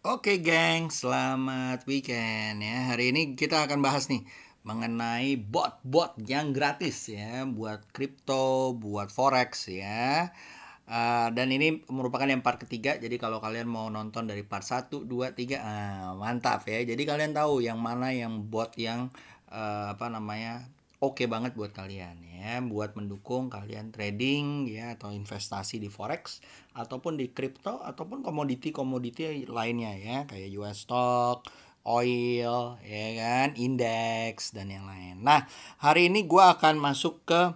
Oke geng, selamat weekend ya. Hari ini kita akan bahas nih mengenai bot-bot yang gratis ya buat kripto, buat forex ya. Uh, dan ini merupakan yang part ketiga. Jadi kalau kalian mau nonton dari part 1, 2, 3, mantap ya. Jadi kalian tahu yang mana yang bot yang uh, apa namanya oke okay banget buat kalian ya buat mendukung kalian trading ya atau investasi di forex ataupun di kripto ataupun komoditi-komoditi lainnya ya kayak US stock oil ya kan indeks dan yang lain nah hari ini gua akan masuk ke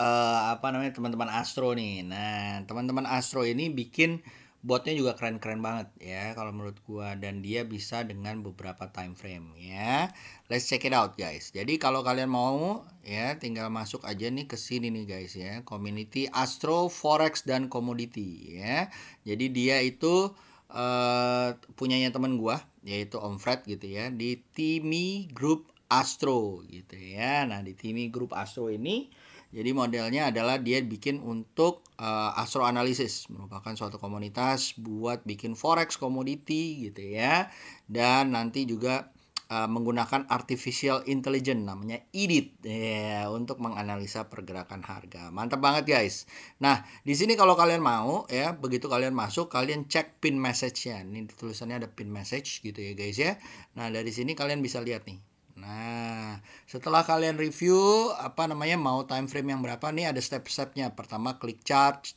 uh, apa namanya teman-teman Astro nih nah teman-teman Astro ini bikin botnya juga keren-keren banget ya kalau menurut gua dan dia bisa dengan beberapa time frame ya. Let's check it out guys. Jadi kalau kalian mau ya tinggal masuk aja nih ke sini nih guys ya, community Astro Forex dan Commodity ya. Jadi dia itu uh, punyanya temen gua yaitu Om Fred gitu ya di Timi Group Astro gitu ya. Nah, di Timi Group Astro ini jadi modelnya adalah dia bikin untuk uh, eh, Astro analisis, merupakan suatu komunitas buat bikin forex commodity gitu ya. Dan nanti juga uh, menggunakan artificial intelligence namanya Edit ya untuk menganalisa pergerakan harga. Mantap banget guys. Nah, di sini kalau kalian mau ya, begitu kalian masuk kalian cek pin message-nya. Ini tulisannya ada pin message gitu ya guys ya. Nah, dari sini kalian bisa lihat nih Nah, setelah kalian review apa namanya mau time frame yang berapa nih ada step-stepnya. Pertama klik chart,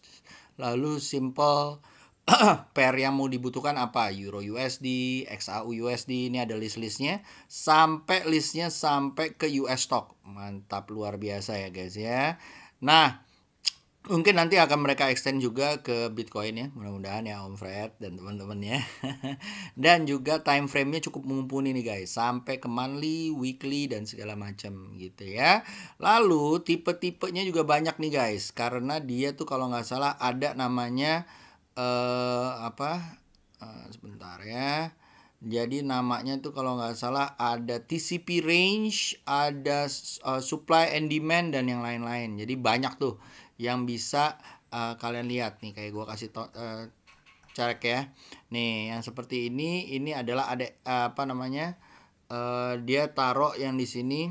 lalu simple pair yang mau dibutuhkan apa Euro USD, XAU USD ini ada list listnya sampai listnya sampai ke US stock mantap luar biasa ya guys ya nah Mungkin nanti akan mereka extend juga ke Bitcoin ya, mudah-mudahan ya Om Fred dan teman-temannya. dan juga time frame-nya cukup mumpuni nih guys, sampai ke monthly, weekly dan segala macam gitu ya. Lalu tipe-tipenya juga banyak nih guys, karena dia tuh kalau nggak salah ada namanya eh uh, apa? Uh, sebentar ya. Jadi namanya itu kalau nggak salah ada TCP range, ada uh, supply and demand dan yang lain-lain. Jadi banyak tuh yang bisa uh, kalian lihat nih kayak gua kasih uh, eh, cek ya. Nih yang seperti ini ini adalah ada uh, apa namanya? Uh, dia taruh yang di sini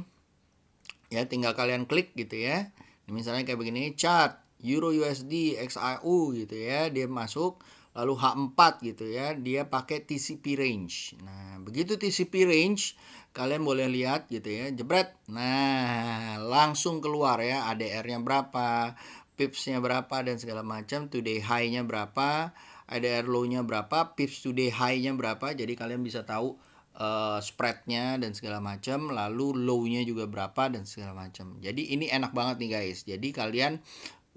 ya tinggal kalian klik gitu ya. Misalnya kayak begini chart Euro USD XIU gitu ya dia masuk lalu H4 gitu ya dia pakai TCP range nah begitu TCP range kalian boleh lihat gitu ya jebret nah langsung keluar ya ADR nya berapa pips nya berapa dan segala macam today high nya berapa ADR low nya berapa pips today high nya berapa jadi kalian bisa tahu uh, spreadnya dan segala macam lalu low nya juga berapa dan segala macam jadi ini enak banget nih guys jadi kalian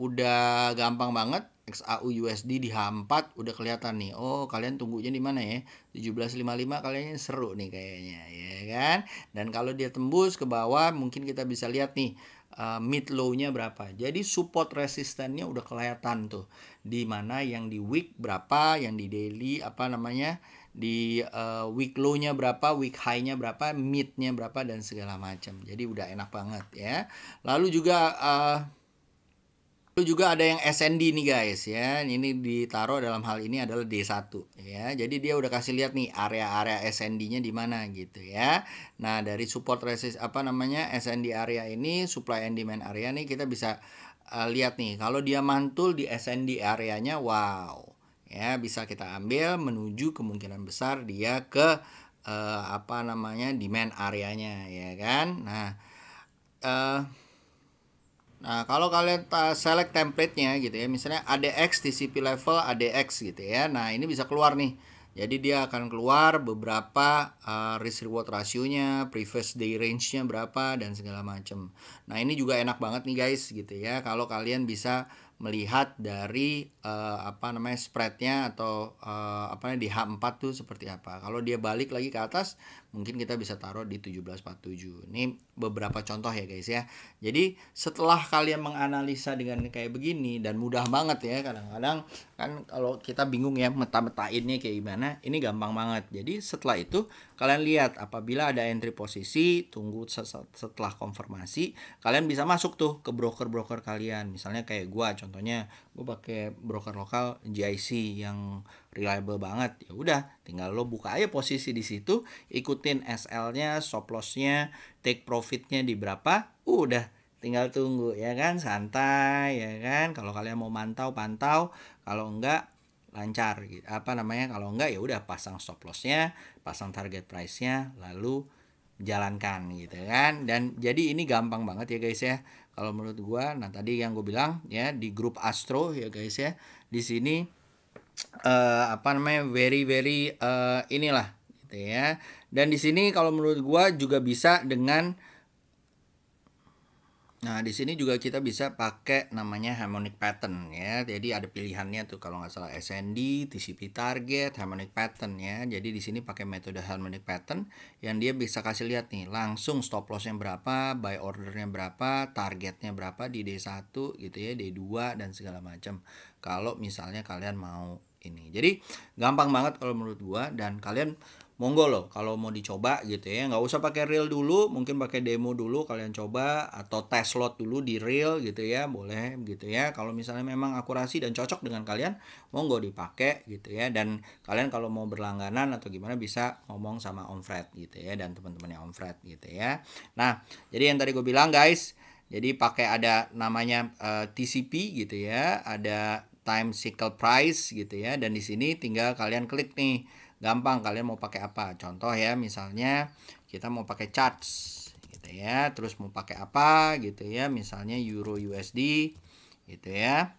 udah gampang banget XAU USD di h 4 udah kelihatan nih. Oh, kalian tunggunya di mana ya? 1755 kalian seru nih kayaknya ya kan. Dan kalau dia tembus ke bawah mungkin kita bisa lihat nih uh, mid low-nya berapa. Jadi support resistennya udah kelihatan tuh. Di mana yang di week berapa, yang di daily apa namanya? di uh, week low-nya berapa, week high-nya berapa, mid-nya berapa dan segala macam. Jadi udah enak banget ya. Lalu juga uh, Lalu juga ada yang SND nih guys ya. Ini ditaruh dalam hal ini adalah D1 ya. Jadi dia udah kasih lihat nih area-area SND-nya di mana gitu ya. Nah, dari support resist apa namanya SND area ini supply and demand area nih kita bisa uh, lihat nih kalau dia mantul di SND areanya wow. Ya, bisa kita ambil menuju kemungkinan besar dia ke uh, apa namanya demand areanya ya kan. Nah, eh uh, Nah, kalau kalian select template-nya gitu ya, misalnya ADX TCP level ADX gitu ya. Nah, ini bisa keluar nih. Jadi dia akan keluar beberapa uh, risk reward rasionya, previous day range-nya berapa dan segala macam. Nah, ini juga enak banget nih guys gitu ya. Kalau kalian bisa melihat dari uh, apa namanya spread-nya atau uh, apa namanya di H4 tuh seperti apa. Kalau dia balik lagi ke atas, mungkin kita bisa taruh di 1747. Ini beberapa contoh ya guys ya. Jadi setelah kalian menganalisa dengan kayak begini dan mudah banget ya kadang-kadang kan kalau kita bingung ya meta-metainnya kayak gimana, ini gampang banget. Jadi setelah itu kalian lihat apabila ada entry posisi, tunggu setelah konfirmasi, kalian bisa masuk tuh ke broker-broker kalian. Misalnya kayak gua contohnya, gua pakai broker lokal GIC yang reliable banget ya udah tinggal lo buka aja posisi di situ ikutin SL-nya stop loss-nya take profit-nya di berapa udah tinggal tunggu ya kan santai ya kan kalau kalian mau mantau pantau kalau enggak lancar apa namanya kalau enggak ya udah pasang stop lossnya pasang target price nya lalu jalankan gitu kan dan jadi ini gampang banget ya guys ya kalau menurut gua nah tadi yang gue bilang ya di grup Astro ya guys ya di sini uh, apa namanya very very uh, inilah gitu ya. Dan di sini kalau menurut gua juga bisa dengan Nah, di sini juga kita bisa pakai namanya harmonic pattern ya. Jadi ada pilihannya tuh kalau nggak salah SND, TCP target, harmonic pattern ya. Jadi di sini pakai metode harmonic pattern yang dia bisa kasih lihat nih langsung stop lossnya berapa, buy ordernya berapa, targetnya berapa di D1 gitu ya, D2 dan segala macam. Kalau misalnya kalian mau ini. Jadi gampang banget kalau menurut gua dan kalian monggo loh kalau mau dicoba gitu ya nggak usah pakai real dulu mungkin pakai demo dulu kalian coba atau tes slot dulu di real gitu ya boleh gitu ya kalau misalnya memang akurasi dan cocok dengan kalian monggo dipakai gitu ya dan kalian kalau mau berlangganan atau gimana bisa ngomong sama Om Fred gitu ya dan teman-temannya Om Fred gitu ya nah jadi yang tadi gue bilang guys jadi pakai ada namanya uh, eh, TCP gitu ya ada time cycle price gitu ya dan di sini tinggal kalian klik nih gampang kalian mau pakai apa contoh ya misalnya kita mau pakai charts gitu ya terus mau pakai apa gitu ya misalnya euro USD gitu ya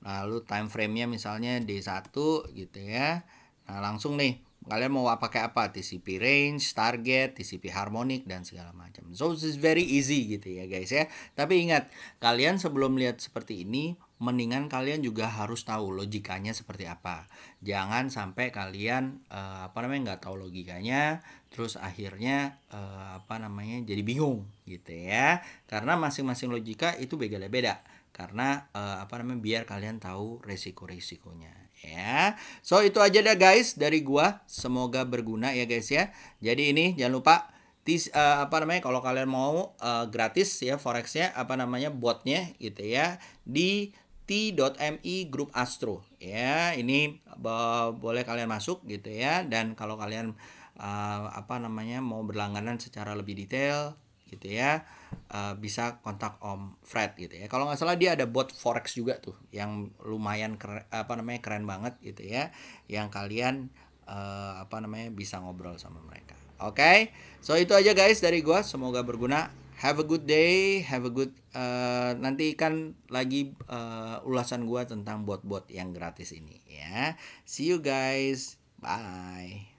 lalu time frame-nya misalnya D1 gitu ya nah langsung nih kalian mau pakai apa TCP range, target, TCP harmonic dan segala macam. So this is very easy gitu ya guys ya. Tapi ingat, kalian sebelum lihat seperti ini mendingan kalian juga harus tahu logikanya seperti apa. Jangan sampai kalian uh, apa namanya nggak tahu logikanya, terus akhirnya uh, apa namanya jadi bingung gitu ya. Karena masing-masing logika itu beda-beda. Karena uh, apa namanya biar kalian tahu resiko-resikonya ya. So itu aja dah guys dari gua. Semoga berguna ya guys ya. Jadi ini jangan lupa tis, uh, apa namanya kalau kalian mau uh, gratis ya forexnya apa namanya botnya gitu ya di t.me grup astro ya ini boleh kalian masuk gitu ya dan kalau kalian uh, apa namanya mau berlangganan secara lebih detail gitu ya uh, bisa kontak Om Fred gitu ya kalau nggak salah dia ada bot forex juga tuh yang lumayan keren, apa namanya keren banget gitu ya yang kalian uh, apa namanya bisa ngobrol sama mereka oke okay? so itu aja guys dari gua semoga berguna have a good day, have a good uh, nanti kan lagi uh, ulasan gua tentang bot-bot yang gratis ini ya. See you guys. Bye.